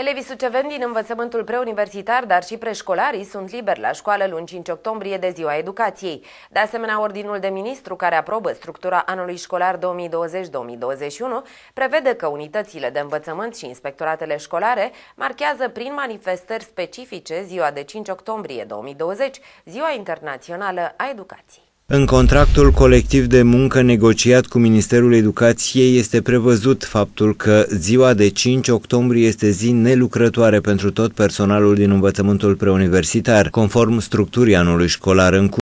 Elevii suceveni din învățământul preuniversitar, dar și preșcolarii sunt liberi la școală luni 5 octombrie de Ziua Educației. De asemenea, Ordinul de Ministru, care aprobă structura anului școlar 2020-2021, prevede că unitățile de învățământ și inspectoratele școlare marchează prin manifestări specifice ziua de 5 octombrie 2020, Ziua Internațională a Educației. În contractul colectiv de muncă negociat cu Ministerul Educației este prevăzut faptul că ziua de 5 octombrie este zi nelucrătoare pentru tot personalul din învățământul preuniversitar, conform structurii anului școlar în curs.